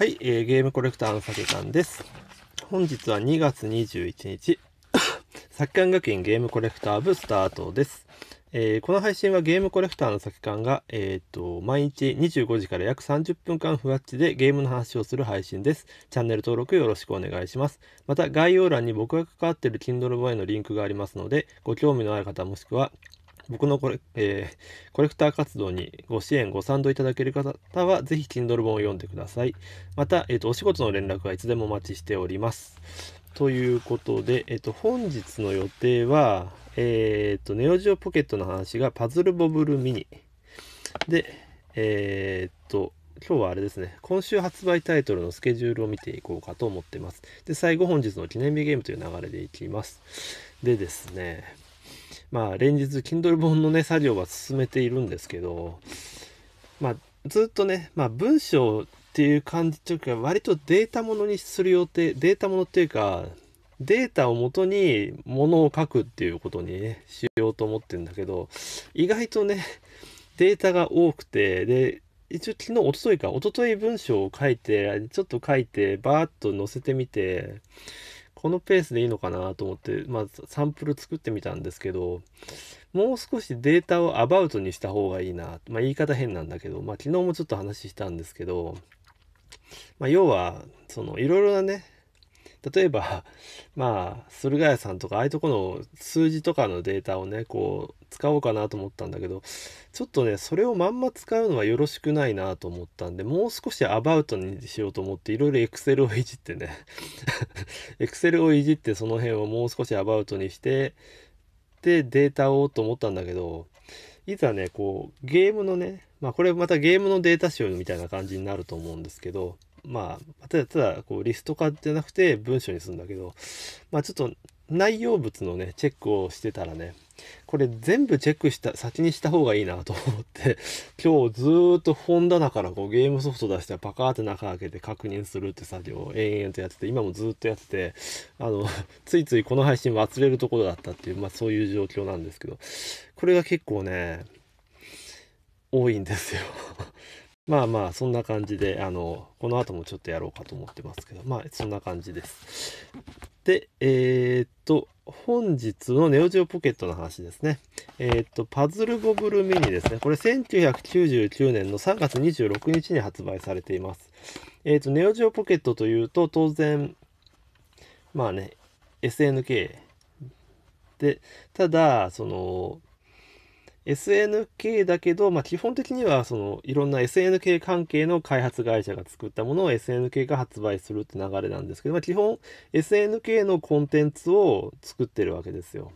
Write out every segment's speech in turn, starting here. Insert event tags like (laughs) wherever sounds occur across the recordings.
はい、えー、ゲームコレクターの酒缶です。本日は2月21日、(coughs) 作館学院ゲームコレクター部スタートです。えー、この配信はゲームコレクターの先館が、えーと、と毎日25時から約30分間ふわっちでゲームの話をする配信です。チャンネル登録よろしくお願いします。また概要欄に僕が関わっている Kindle 本へのリンクがありますので、ご興味のある方もしくは僕のコレ,、えー、コレクター活動にご支援、ご賛同いただける方は、ぜひ Kindle 本を読んでください。また、えーと、お仕事の連絡はいつでもお待ちしております。ということで、えっ、ー、と、本日の予定は、えっ、ー、と、ネオジオポケットの話がパズルボブルミニ。で、えっ、ー、と、今日はあれですね、今週発売タイトルのスケジュールを見ていこうかと思ってます。で、最後本日の記念日ゲームという流れでいきます。でですね、まあ連日 Kindle 本のね作業は進めているんですけどまあずっとね、まあ、文章っていう感じというか割とデータものにする予定データものっていうかデータをもとにものを書くっていうことにねしようと思ってるんだけど意外とねデータが多くてで一応昨日おとといかおととい文章を書いてちょっと書いてバーッと載せてみてこのペースでいいのかなと思って、まあ、サンプル作ってみたんですけど、もう少しデータをアバウトにした方がいいな。まあ、言い方変なんだけど、まあ、昨日もちょっと話したんですけど、まあ、要は、その、いろいろなね、例えば (laughs) まあ駿河屋さんとかああいうとこの数字とかのデータをねこう使おうかなと思ったんだけどちょっとねそれをまんま使うのはよろしくないなと思ったんでもう少しアバウトにしようと思っていろいろエクセルをいじってね Excel (laughs) をいじってその辺をもう少しアバウトにしてでデータをと思ったんだけどいざねこうゲームのねまあこれまたゲームのデータ集みたいな感じになると思うんですけどまあ、ただただこうリスト化じゃなくて文章にするんだけど、まあ、ちょっと内容物のね、チェックをしてたらね、これ全部チェックした、先にした方がいいなと思って、今日ずーっと本棚からこうゲームソフト出してパカーって中開けて確認するって作業を延々とやってて、今もずーっとやってて、あの、ついついこの配信忘れるところだったっていう、まあそういう状況なんですけど、これが結構ね、多いんですよまあまあ、そんな感じで、あの、この後もちょっとやろうかと思ってますけど、まあ、そんな感じです。で、えー、っと、本日のネオジオポケットの話ですね。えー、っと、パズルゴブルミニですね。これ、1999年の3月26日に発売されています。えー、っと、ネオジオポケットというと、当然、まあね、SNK で、ただ、その、SNK だけど、まあ、基本的にはそのいろんな SNK 関係の開発会社が作ったものを SNK が発売するって流れなんですけど、まあ、基本 SNK のコンテンツを作ってるわけですよ。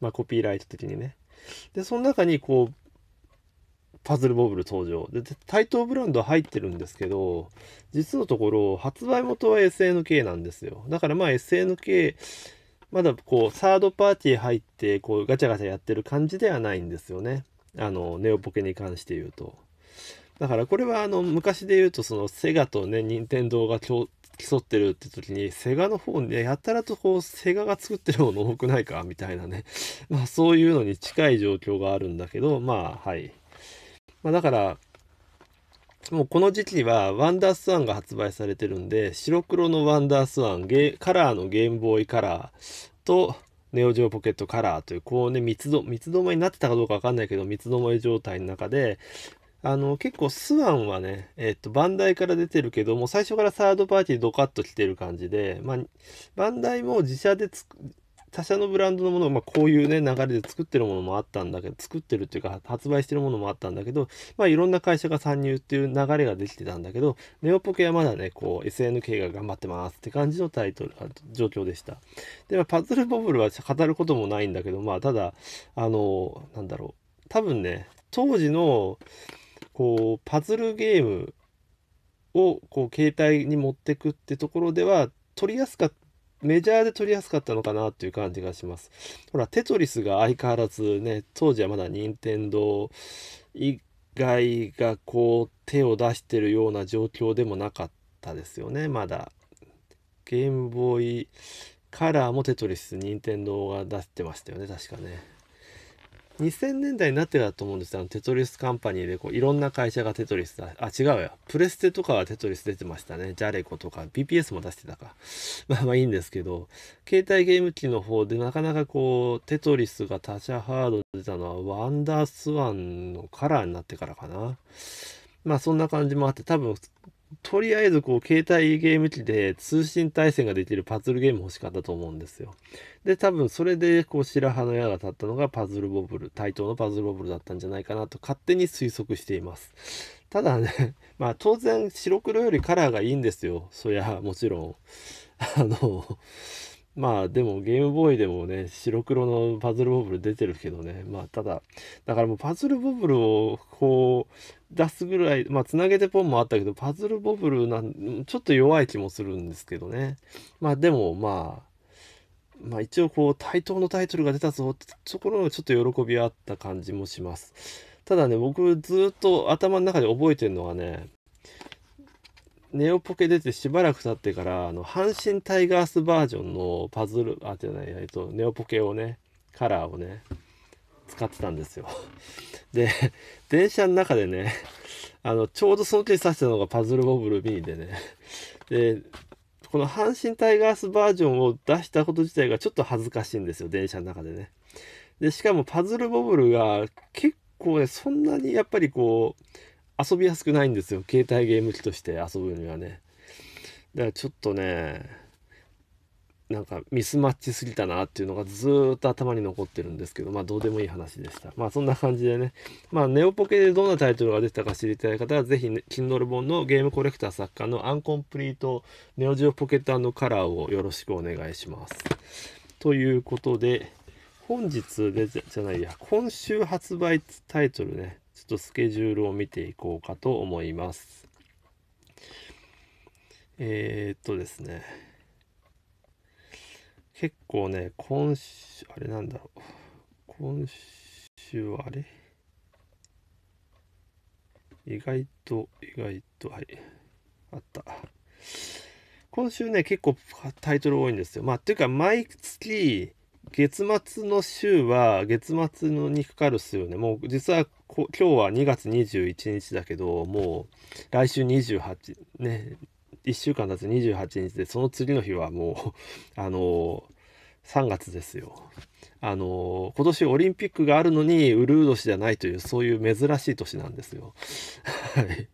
まあ、コピーライト的にね。で、その中にこう、パズルボブル登場。で、対等ブランド入ってるんですけど、実のところ発売元は SNK なんですよ。だからまあ SNK、まだこう、サードパーティー入って、こう、ガチャガチャやってる感じではないんですよね。あの、ネオポケに関して言うと。だからこれはあの昔で言うとそのセガとね任天堂が競ってるって時にセガの方でやたらとこうセガが作ってるもの多くないかみたいなね (laughs) まあそういうのに近い状況があるんだけどまあはい、まあ、だからもうこの時期はワンダースワンが発売されてるんで、白黒のワンダースワン、ゲカラーのゲームボーイカラーと、ネオジオポケットカラーという、こうね、三つど、三つどもえになってたかどうかわかんないけど、三つどもえ状態の中で、あの、結構スワンはね、えっと、バンダイから出てるけども、最初からサードパーティードカッと来てる感じで、まあ、バンダイも自社でつ他社のブランドのものを、まあ、こういうね、流れで作ってるものもあったんだけど、作ってるっていうか、発売してるものもあったんだけど、まあ、いろんな会社が参入っていう流れができてたんだけど、ネオポケはまだね、こう、SNK が頑張ってますって感じのタイトル、状況でした。で、まあ、パズルボブルは語ることもないんだけど、まあ、ただ、あの、なんだろう。多分ね、当時の、こう、パズルゲームを、こう、携帯に持ってくってところでは、取りやすかったメジャーで取りやすかったのかなっていう感じがします。ほら、テトリスが相変わらずね、当時はまだ任天堂以外がこう手を出してるような状況でもなかったですよね、まだ。ゲームボーイカラーもテトリス、任天堂が出してましたよね、確かね。2000年代になってたと思うんですよ。あのテトリスカンパニーでこういろんな会社がテトリスだ。あ、違うよ。プレステとかはテトリス出てましたね。ジャレコとか、BPS も出してたか。(laughs) まあまあいいんですけど、携帯ゲーム機の方でなかなかこう、テトリスが他社ハード出たのは、ワンダースワンのカラーになってからかな。まあそんな感じもあって、多分とりあえずこう携帯ゲーム機で通信対戦ができるパズルゲーム欲しかったと思うんですよ。で、多分それでこう白羽の矢が立ったのがパズルボブル、対等のパズルボブルだったんじゃないかなと勝手に推測しています。ただね、(laughs) まあ当然白黒よりカラーがいいんですよ。そりゃもちろん。あの、まあでもゲームボーイでもね、白黒のパズルボブル出てるけどね、まあただ、だからもうパズルボブルをこう出すぐらい、まあつなげてポンもあったけど、パズルボブルなん、ちょっと弱い気もするんですけどね。まあでもまあ、まあ一応こう対等のタイトルが出たぞってところがちょっと喜びはあった感じもします。ただね、僕ずっと頭の中で覚えてるのはね、ネオポケ出てしばらく経ってから、あの、阪神タイガースバージョンのパズル、あ、じゃない、えっと、ネオポケをね、カラーをね、使ってたんですよ。で、電車の中でね、あの、ちょうどその時刺したのがパズルボブルミでね、で、この阪神タイガースバージョンを出したこと自体がちょっと恥ずかしいんですよ、電車の中でね。で、しかもパズルボブルが結構ね、そんなにやっぱりこう、遊びやすくないんですよ携帯ゲーム機として遊ぶにはねだからちょっとねなんかミスマッチすぎたなっていうのがずっと頭に残ってるんですけどまあどうでもいい話でしたまあそんな感じでねまあネオポケでどんなタイトルが出てたか知りたい方は是非、ね、Kindle 本のゲームコレクター作家のアンコンプリートネオジオポケットカラーをよろしくお願いしますということで本日でじゃないや今週発売タイトルねっとスケジュールを見ていこうかと思います。えー、っとですね。結構ね、今週、あれなんだろう。今週はあれ意外と、意外と、はい。あった。今週ね、結構タイトル多いんですよ。まあ、とていうか、毎月、月末の週は、月末のにかかるっすよね。もう実はこ今日は2月21日だけど、もう来週28、ね、1週間経つ28日で、その次の日はもう、(laughs) あの3月ですよ。あの今年オリンピックがあるのに、ウルー年じゃないという、そういう珍しい年なんですよ。(laughs) はい。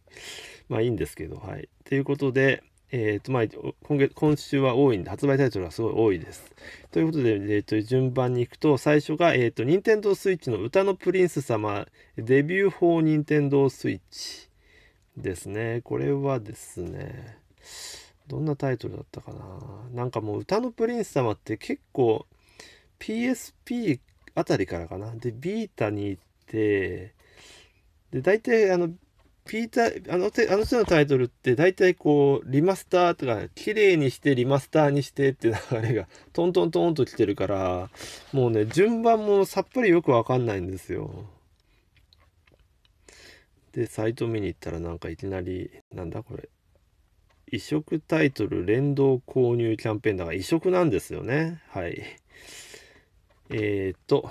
まあいいんですけど、はい。ということで、えっ、ー、と、まあ、今月、今週は多いんで、発売タイトルがすごい多いです。ということで、えっ、ー、と、順番に行くと、最初が、えっ、ー、と、任天堂 switch の歌のプリンス様、デビュー4任天堂 switch ですね。これはですね、どんなタイトルだったかな。なんかもう、歌のプリンス様って結構、PSP あたりからかな。で、ビータに行って、で、大体、あの、ピーター、あの手、あの手のタイトルって大体こう、リマスターとか、綺麗にしてリマスターにしてって流れがトントントンと来てるから、もうね、順番もさっぱりよくわかんないんですよ。で、サイト見に行ったらなんかいきなり、なんだこれ。移植タイトル連動購入キャンペーンだから移植なんですよね。はい。えー、っと。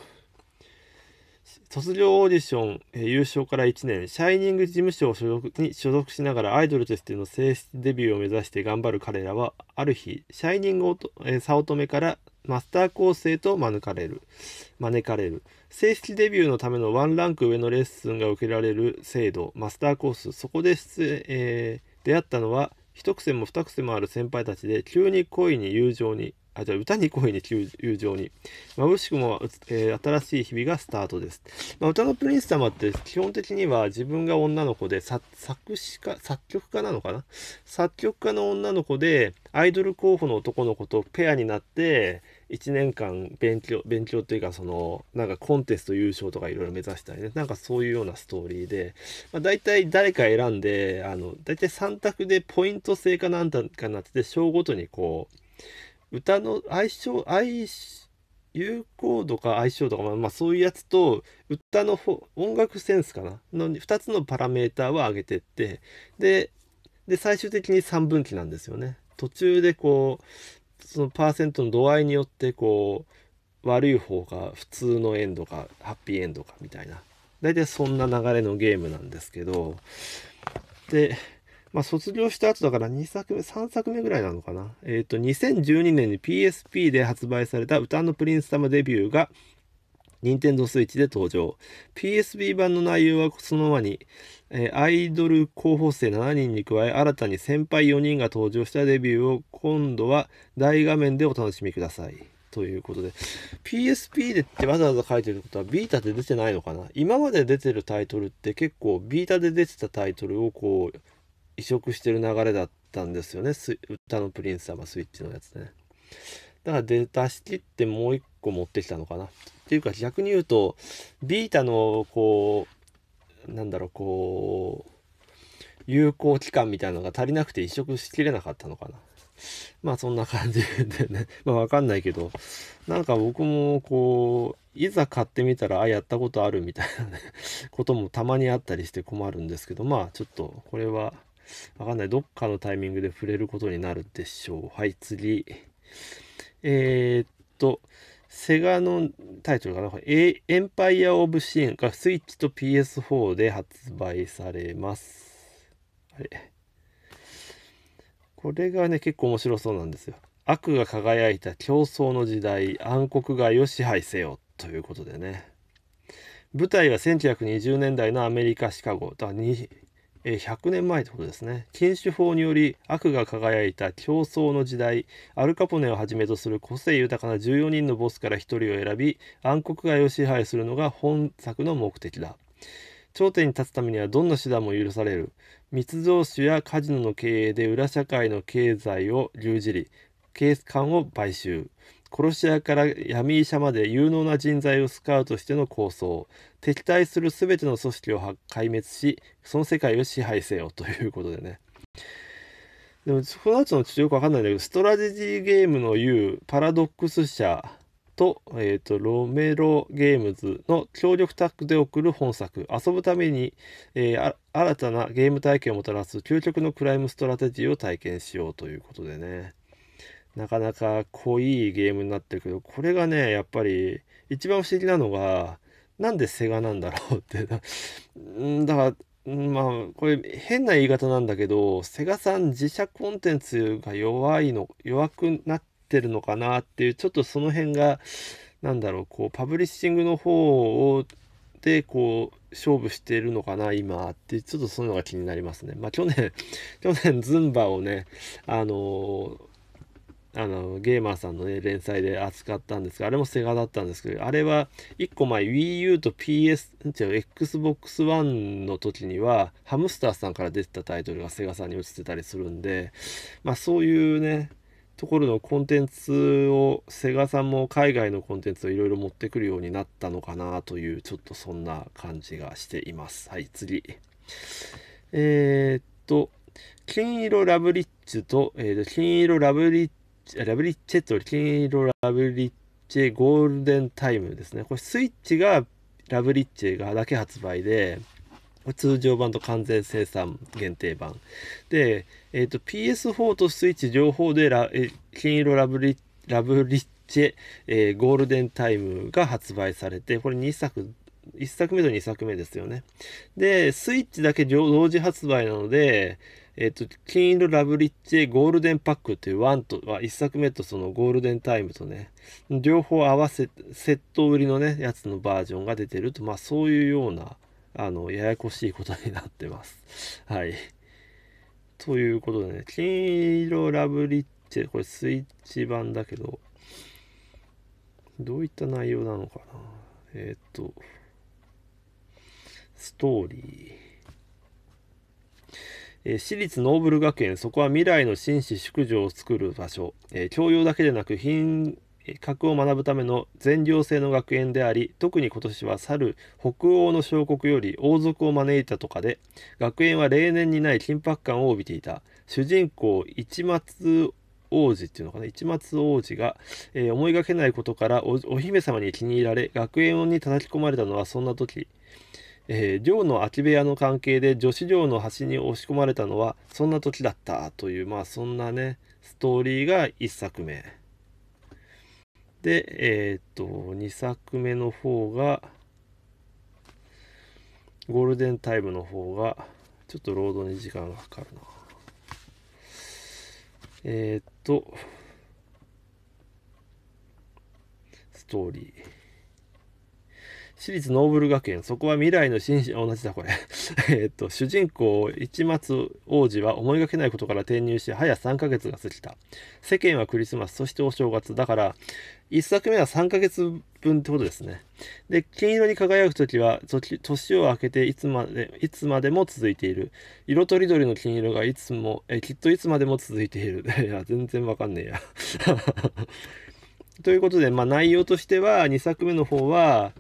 卒業オーディション、えー、優勝から1年、シャイニング事務所を所属に所属しながらアイドルとしての正式デビューを目指して頑張る彼らは、ある日、シャイニングと、えー、早乙女からマスター構成と免れる。招かれる。正式デビューのためのワンランク上のレッスンが受けられる制度、マスターコース。そこで出、えー、出会ったのは、一癖も二癖もある先輩たちで、急に恋に友情に、あ、じゃあ歌に恋に友情に。まぶしくも、えー、新しい日々がスタートです。まあ、歌のプリンス様って基本的には自分が女の子で作詞家、作曲家なのかな作曲家の女の子でアイドル候補の男の子とペアになって1年間勉強、勉強というかそのなんかコンテスト優勝とかいろいろ目指したりね、なんかそういうようなストーリーで、まあ、大体誰か選んで、あの、大体3択でポイント制かなんかになってて、章ごとにこう、歌の相性相有効度か相性とか、まあ、まあ、そういうやつと歌の音楽センスかなの2つのパラメーターは上げてってでで最終的に3分期なんですよね。途中でこうそのパーセントの度合いによってこう悪い方が普通のエンドかハッピーエンドかみたいな大体そんな流れのゲームなんですけどでまあ、卒業した後だから2作目、3作目ぐらいなのかな。えっ、ー、と、2012年に PSP で発売された歌のプリンス様デビューが、任天堂 switch で登場。PSB 版の内容はそのままに、えー、アイドル候補生7人に加え、新たに先輩4人が登場したデビューを今度は大画面でお楽しみください。ということで PSP でってわざわざ書いてることはビータで出てないのかな今まで出てるタイトルって結構ビータで出てたタイトルをこう移植してる流れだったんですよね歌のプリンス様スイッチのやつねだから出し切ってもう一個持ってきたのかなっていうか逆に言うとビータのこうなんだろうこう有効期間みたいなのが足りなくて移植しきれなかったのかなまあそんな感じでね (laughs) まあわかんないけど、なんか僕もこう、いざ買ってみたら、あ、やったことあるみたいなねこともたまにあったりして困るんですけど、まあちょっとこれはわかんない。どっかのタイミングで触れることになるでしょう。はい、次。えー、っと、セガのタイトルかなエンパイア・オブ・シーンがスイッチと PS4 で発売されます。あれこれがね、結構面白そうなんですよ。悪が輝いた競争の時代、暗黒街を支配せよということでね。舞台は1920年代のアメリカ・シカゴ。だから100年前ってことですね禁酒法により悪が輝いた競争の時代アルカポネをはじめとする個性豊かな14人のボスから1人を選び暗黒街を支配するのが本作の目的だ頂点に立つためにはどんな手段も許される密造酒やカジノの経営で裏社会の経済を牛耳り警官を買収殺し屋から闇医者まで有能な人材をスカウトしての構想敵対する全ての組織を壊滅しその世界を支配せよということでねでもこの後のちょっとよくわかんないんだけどストラテジーゲームの言うパラドックス社と,、えーと、ロメロゲームズの協力タッグで送る本作遊ぶために、えー、新たなゲーム体験をもたらす究極のクライムストラテジーを体験しようということでねなかなか濃いゲームになってるけどこれがねやっぱり一番不思議なのがなんでセガなんだろうってなだからまあこれ変な言い方なんだけどセガさん自社コンテンツが弱いの弱くなってるのかなっていうちょっとその辺がなんだろうこうパブリッシングの方をでこう勝負してるのかな今ってちょっとそういうのが気になりますね。まあ去年去年ズンバをねあのーあのゲーマーさんのね連載で扱ったんですがあれもセガだったんですけどあれは1個前 WiiU と PS 違う Xbox One の時にはハムスターさんから出てたタイトルがセガさんに映ってたりするんでまあそういうねところのコンテンツをセガさんも海外のコンテンツをいろいろ持ってくるようになったのかなというちょっとそんな感じがしていますはい次えー、っと金色ラブリッチと、えー、と金色ラブリッラブリッチェと金色ラブリッチェゴールデンタイムですね。これスイッチがラブリッチェがだけ発売で、通常版と完全生産限定版。で、えーと、PS4 とスイッチ両方でラ、え金色ラブリラブリッチェ、えー、ゴールデンタイムが発売されて、これ2作、1作目と2作目ですよね。で、スイッチだけ同時発売なので、えっ、ー、と、金色ラブリッチェゴールデンパックという1と、1作目とそのゴールデンタイムとね、両方合わせ、セット売りのね、やつのバージョンが出てると、まあそういうような、あの、ややこしいことになってます。(laughs) はい。ということでね、金色ラブリッチェ、これスイッチ版だけど、どういった内容なのかな。えっ、ー、と、ストーリー。えー、私立ノーブル学園、そこは未来の紳士淑女を作る場所、えー、教養だけでなく品格を学ぶための全寮制の学園であり、特に今年は猿、北欧の小国より王族を招いたとかで、学園は例年にない緊迫感を帯びていた。主人公、市松王子っていうのかな市松王子が、えー、思いがけないことからお姫様に気に入られ学園に叩き込まれたのはそんな時えー、寮の空き部屋の関係で女子寮の端に押し込まれたのはそんな時だったというまあそんなねストーリーが1作目でえー、っと2作目の方がゴールデンタイムの方がちょっと労働に時間がかかるなえー、っとストーリー私立ノーブル学園、そこは未来の紳士、同じだこれ。(laughs) えっと、主人公、市松王子は思いがけないことから転入し、早3ヶ月が過ぎた。世間はクリスマス、そしてお正月。だから、1作目は3ヶ月分ってことですね。で、金色に輝く時は、年を明けていつまで、いつまでも続いている。色とりどりの金色がいつも、え、きっといつまでも続いている。(laughs) いや、全然わかんねえや。(laughs) ということで、まあ内容としては、2作目の方は、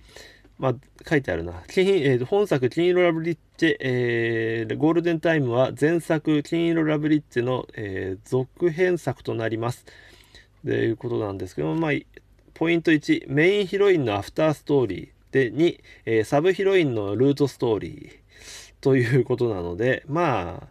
まあ、書いてあるな。金えー、本作、金色ラブリッチ、えー、ゴールデンタイムは前作、金色ラブリッチの、えー、続編作となります。ということなんですけども、まあ、ポイント1、メインヒロインのアフターストーリー。で、2、えー、サブヒロインのルートストーリー。ということなので、まあ、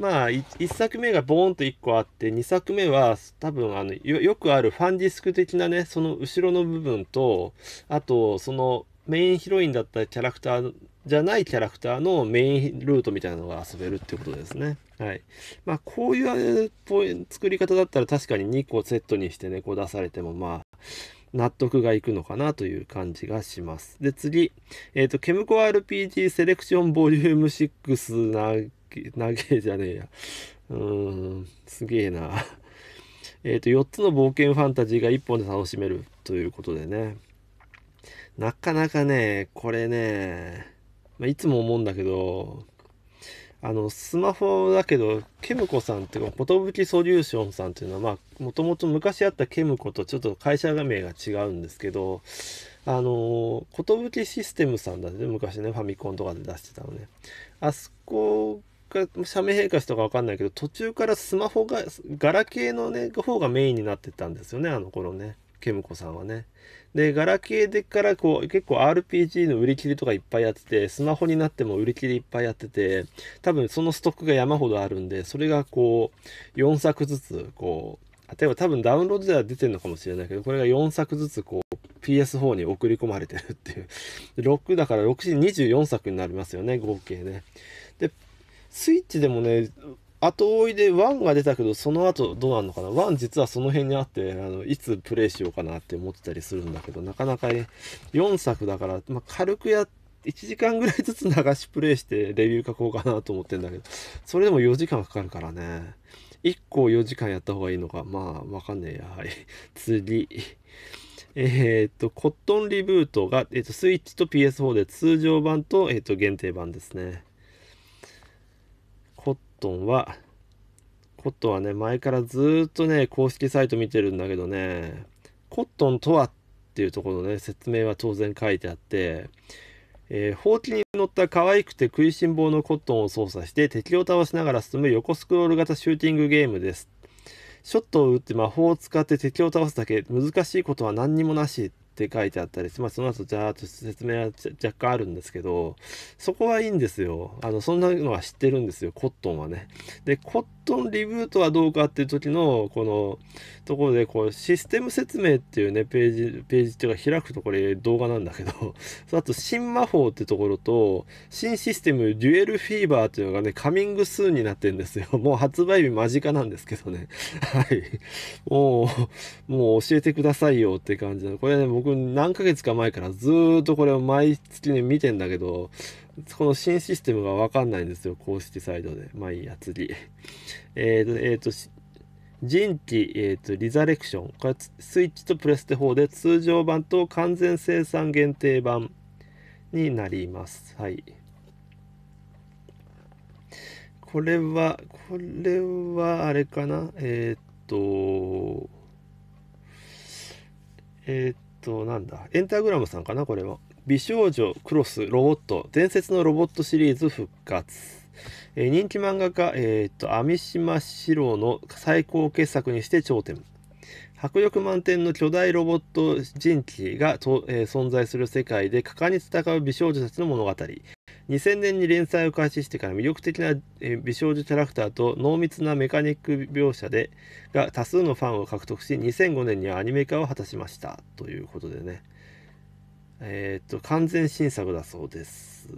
まあ、1作目がボーンと1個あって、2作目は多分あのよ、よくあるファンディスク的なね、その後ろの部分と、あと、その、メインヒロインだったキャラクターじゃないキャラクターのメインルートみたいなのが遊べるってことですね。はい。まあ、こういう作り方だったら確かに2個セットにしてね、こう出されても、まあ、納得がいくのかなという感じがします。で、次、えっ、ー、と、ケムコ RPG セレクションボリューム6な、投げじゃねえや。うーん、すげえな。えっ、ー、と、4つの冒険ファンタジーが1本で楽しめるということでね。なかなかね、これね、まあ、いつも思うんだけど、あの、スマホだけど、ケムコさんっていうか、寿ソリューションさんっていうのは、まあ、もともと昔あったケムコとちょっと会社名が違うんですけど、あの、寿システムさんだって、ね、昔ね、ファミコンとかで出してたのね。あそこが、社名変化したかわかんないけど、途中からスマホが、ガラケーのね、方がメインになってたんですよね、あの頃ね。ケムコさんはね。で、ガラケーでからこう、結構 RPG の売り切りとかいっぱいやってて、スマホになっても売り切りいっぱいやってて、多分そのストックが山ほどあるんで、それがこう、4作ずつ、こう、例えば多分ダウンロードでは出てるのかもしれないけど、これが4作ずつこう、PS4 に送り込まれてるっていう。6だから6時24作になりますよね、合計ね。で、スイッチでもね、後追いで1が出たけど、その後どうなるのかな ?1 実はその辺にあって、あの、いつプレイしようかなって思ってたりするんだけど、なかなかね、4作だから、まあ、軽くや1時間ぐらいずつ流しプレイしてレビュー書こうかなと思ってんだけど、それでも4時間かかるからね。1個4時間やった方がいいのか。まあ、わかんねえや。はい。次。えっ、と、コットンリブートが、えっ、と、スイッチと PS4 で通常版と、えっ、と、限定版ですね。トンは、コットンはね、前からずっとね、公式サイト見てるんだけどね、コットンとはっていうところのね、説明は当然書いてあって、えー、ほに乗った可愛くて食いしん坊のコットンを操作して敵を倒しながら進む横スクロール型シューティングゲームです。ショットを打って魔法を使って敵を倒すだけ、難しいことは何にもなし。って書いてあったりして、まあ、その後じゃーっと説明は若干あるんですけど、そこはいいんですよ。あの、そんなのは知ってるんですよ、コットンはね。で、コットンリブートはどうかっていう時の、この、ところで、こう、システム説明っていうね、ページ、ページっていうか開くとこれ動画なんだけど、(laughs) あと、新魔法ってところと、新システム、デュエルフィーバーっていうのがね、カミングスーンになってんですよ。(laughs) もう発売日間近なんですけどね。(laughs) はい。もう、もう教えてくださいよって感じなの。これね、僕何ヶ月か前からずっとこれを毎月ね、見てんだけど、この新システムがわかんないんですよ、公式サイトで。まあいいや、次。(laughs) えっ、ー、と、えっ、ー、と、人気、えーと、リザレクション。これ、スイッチとプレステ4で通常版と完全生産限定版になります。はい。これは、これはあれかなえっ、ー、と、えっ、ー、と、なんだ、エンタグラムさんかな、これは。美少女、クロス、ロボット、伝説のロボットシリーズ復活。えー、人気漫画家、えっ、ー、と、網島史郎の最高傑作にして頂点。迫力満点の巨大ロボット人機がと、えー、存在する世界で果敢に戦う美少女たちの物語2000年に連載を開始してから魅力的な美少女キャラクターと濃密なメカニック描写でが多数のファンを獲得し2005年にはアニメ化を果たしましたということでねえー、っと完全新作だそうです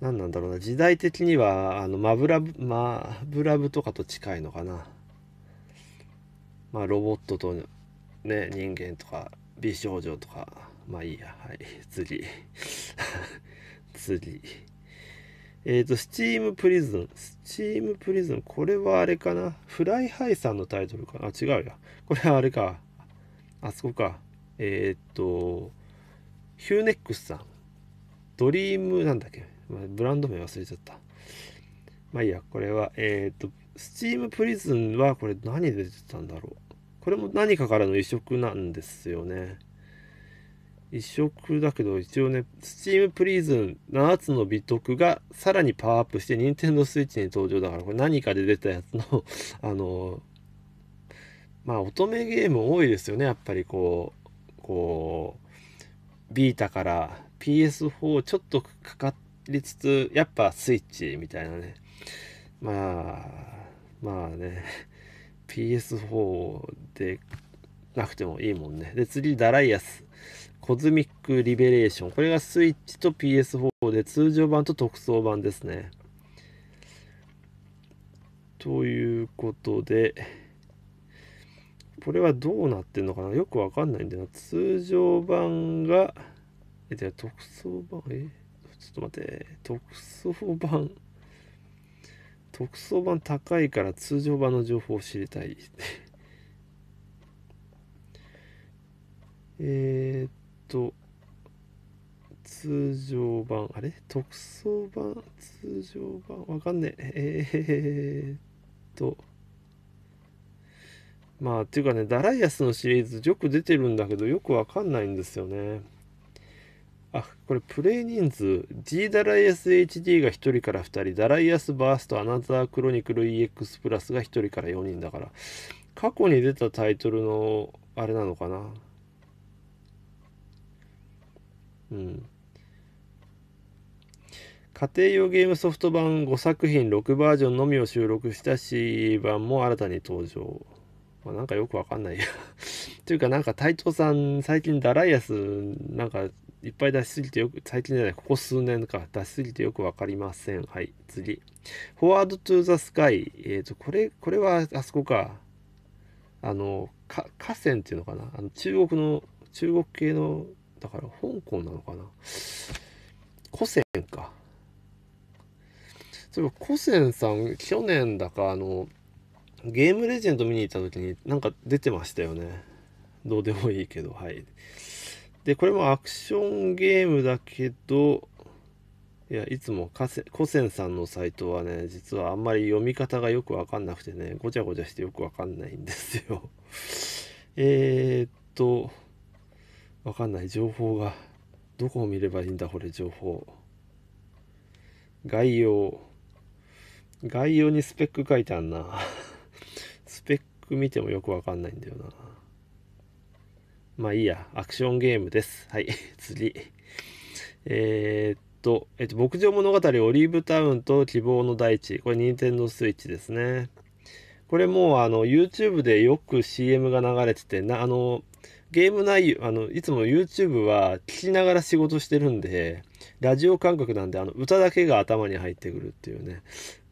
何なんだろうな時代的にはあのマブラブマブラブとかと近いのかなまあロボットとね人間とか美少女とかまあいいやはい次り。えっ、ー、と、スチームプリズン。スチームプリズン。これはあれかなフライハイさんのタイトルかな違うや。これはあれか。あそこか。えっ、ー、と、ヒューネックスさん。ドリームなんだっけブランド名忘れちゃった。まあいいや、これは、えっ、ー、と、スチームプリズンはこれ何で出てたんだろう。これも何かからの移植なんですよね。一色だけど一応ね、Steam Prison 7つの美徳がさらにパワーアップして Nintendo Switch に登場だからこれ何かで出たやつの (laughs) あのまあ乙女ゲーム多いですよねやっぱりこうこうビータから PS4 ちょっとかかりつつやっぱスイッチみたいなねまあまあね PS4 でなくてもいいもんねで次ダライアスコズミックリベレーション。これがスイッチと PS4 で通常版と特装版ですね。ということで、これはどうなってんのかなよくわかんないんだよな。通常版が、え、じゃ特装版、え、ちょっと待って、特装版、特装版高いから通常版の情報を知りたい。えーと、通常版、あれ特装版通常版わかんねえ。えー、っと。まあ、っていうかね、ダライアスのシリーズよく出てるんだけど、よくわかんないんですよね。あ、これプレイ人数、D ダライアス HD が1人から2人、ダライアスバースト、アナザークロニクル EX プラスが1人から4人だから、過去に出たタイトルの、あれなのかな。うん。家庭用ゲームソフト版5作品6バージョンのみを収録した C 版も新たに登場。まあ、なんかよくわかんないや (laughs) というかなんか隊長さん最近ダライアスなんかいっぱい出しすぎてよく、最近じゃない、ここ数年か出しすぎてよくわかりません。はい、次。フォワードトゥーザスカイ。えっ、ー、と、これ、これはあそこか。あの、河川っていうのかな。あの中国の、中国系のだから香港なのかな古銭かそういえば古銭さん去年だかあのゲームレジェンド見に行った時になんか出てましたよねどうでもいいけどはいでこれもアクションゲームだけどいやいつも古銭さんのサイトはね実はあんまり読み方がよくわかんなくてねごちゃごちゃしてよくわかんないんですよえーっとわかんない情報がどこを見ればいいんだこれ情報概要概要にスペック書いてあんな (laughs) スペック見てもよくわかんないんだよなまあいいやアクションゲームですはい (laughs) 次えー、っと、えっと、牧場物語オリーブタウンと希望の大地これ任天堂スイッチですねこれもうあの YouTube でよく CM が流れててなあのゲーム内容、あの、いつも YouTube は聞きながら仕事してるんで、ラジオ感覚なんで、あの、歌だけが頭に入ってくるっていうね、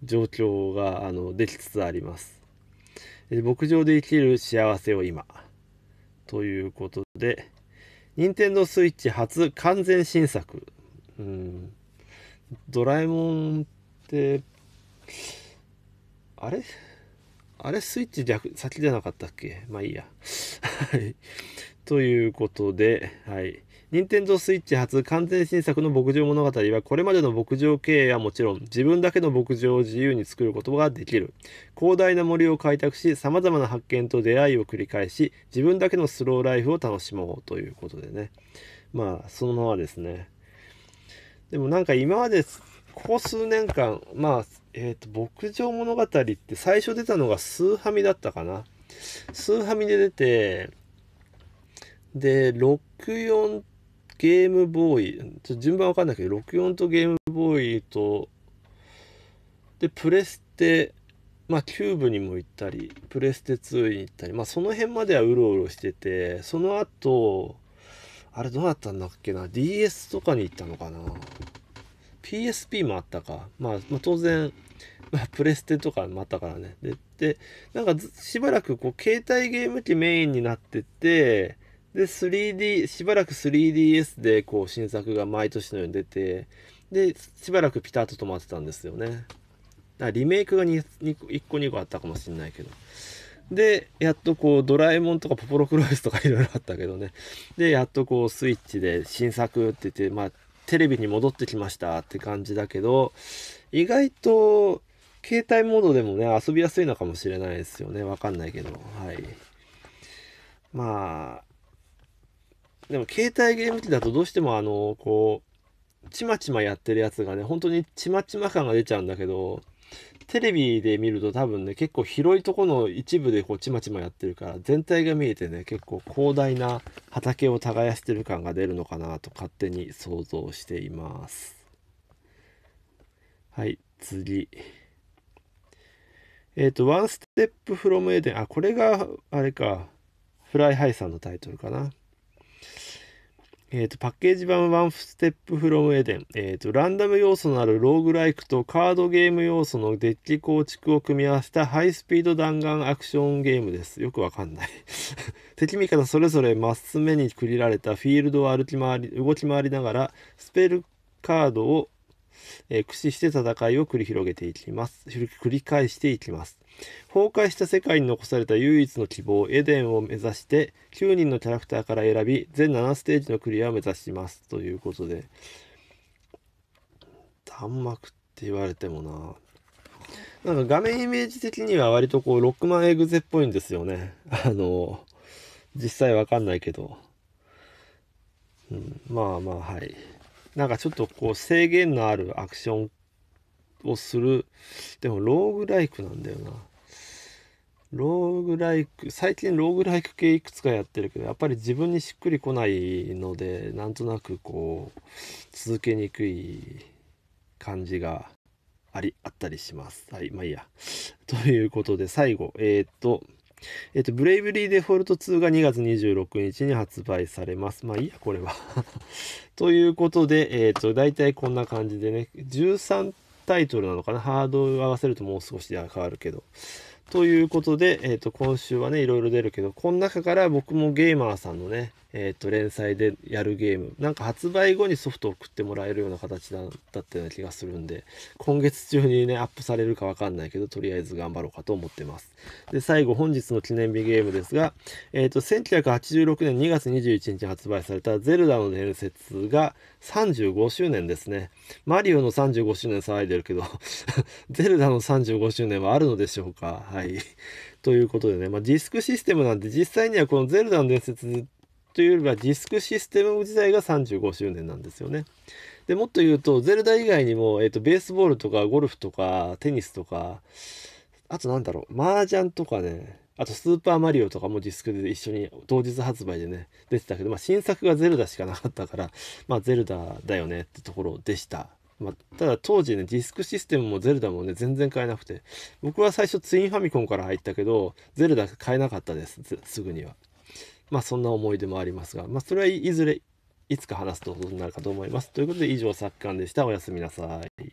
状況が、あの、できつつあります。牧場で生きる幸せを今。ということで、任天堂 switch 初完全新作。うん。ドラえもんって、あれあれスイッチ逆、先じゃなかったっけまあいいや。(laughs) はい。ということで、はい。任天堂スイッチ初完全新作の牧場物語はこれまでの牧場経営はもちろん自分だけの牧場を自由に作ることができる広大な森を開拓し様々な発見と出会いを繰り返し自分だけのスローライフを楽しもうということでねまあそのままですねでもなんか今までここ数年間まあえっ、ー、と、牧場物語って最初出たのがスーハミだったかな。スーハミで出て、で、64ゲームボーイ、ちょ順番わかんないけど、64とゲームボーイと、で、プレステ、まあ、キューブにも行ったり、プレステ2に行ったり、まあ、その辺まではうろうろしてて、その後、あれどうなったんだっけな、DS とかに行ったのかな。PSP もあったか。まあ、まあ、当然、(laughs) プレステとかもあったからね。で、でなんかしばらくこう、携帯ゲーム機メインになってて、で、3D、しばらく 3DS でこう、新作が毎年のように出て、で、しばらくピタッと止まってたんですよね。だからリメイクが2 2個1個2個あったかもしんないけど。で、やっとこう、ドラえもんとかポポロクロイスとかいろいろあったけどね。で、やっとこう、スイッチで新作って言って、まあ、テレビに戻ってきましたって感じだけど、意外と携帯モードでもね、遊びやすいのかもしれないですよね。わかんないけど。はい。まあ、でも携帯ゲーム機だとどうしてもあの、こう、ちまちまやってるやつがね、本当にちまちま感が出ちゃうんだけど、テレビで見ると多分ね、結構広いとこの一部でこうちまちまやってるから、全体が見えてね、結構広大な畑を耕してる感が出るのかなと勝手に想像しています。はい、次。えっ、ー、と、ワンステップフロムエデン。あ、これが、あれか。フライハイさんのタイトルかな。えっ、ー、と、パッケージ版ワンステップフロムエデン。えっ、ー、と、ランダム要素のあるローグライクとカードゲーム要素のデッキ構築を組み合わせたハイスピード弾丸アクションゲームです。よくわかんない (laughs) 敵味方それぞれマス目に区切られたフィールドを歩き回り、動き回りながら、スペルカードをえー、駆使して戦いを繰り広げていきます。繰り返していきます。崩壊した世界に残された唯一の希望、エデンを目指して、9人のキャラクターから選び、全7ステージのクリアを目指します。ということで、弾幕って言われてもな、なんか画面イメージ的には割とこう、ロックマンエグゼっぽいんですよね。(laughs) あの、実際わかんないけど。うん、まあまあ、はい。なんかちょっとこう制限のあるアクションをする。でもローグライクなんだよな。ローグライク、最近ローグライク系いくつかやってるけど、やっぱり自分にしっくりこないので、なんとなくこう、続けにくい感じがあり、あったりします。はい、まあいいや。ということで、最後、えー、っと、えっと、ブレイブリーデフォルト2が2月26日に発売されます。まあいいや、これは (laughs) ということで、えっと、大体こんな感じでね、13タイトルなのかな。ハードを合わせるともう少し変わるけど。ということで、えっと、今週はね、いろいろ出るけど、この中から僕もゲーマーさんのね、えー、と、連載でやるゲーム。なんか発売後にソフトを送ってもらえるような形だったような気がするんで、今月中にね、アップされるかわかんないけど、とりあえず頑張ろうかと思ってます。で、最後、本日の記念日ゲームですが、えっ、ー、と、1986年2月21日発売されたゼルダの伝説が35周年ですね。マリオの35周年騒いでるけど (laughs) ゼルダの35周年はあるのでしょうかはい。ということでね、まあ、ディスクシステムなんで実際にはこのゼルダの伝説というよりはディスクシステム自体が35周年なんですよね。でもっと言うとゼルダ以外にも、えーと、ベースボールとかゴルフとかテニスとかあとなんだろう麻雀とかねあと、スーパーマリオとかもディスクで一緒に同日発売でね、出てたけど、まあ、新作がゼルダしかなかったから、まあ、ゼルダだよねってところでした。まあ、ただ当時ね、ディスクシステムもゼルダもね、全然買えなくて、僕は最初ツインファミコンから入ったけど、ゼルダ買えなかったです、すぐには。まあそんな思い出もありますが、まあそれはいずれいつか話すとことになるかと思います。ということで以上、作家でした。おやすみなさい。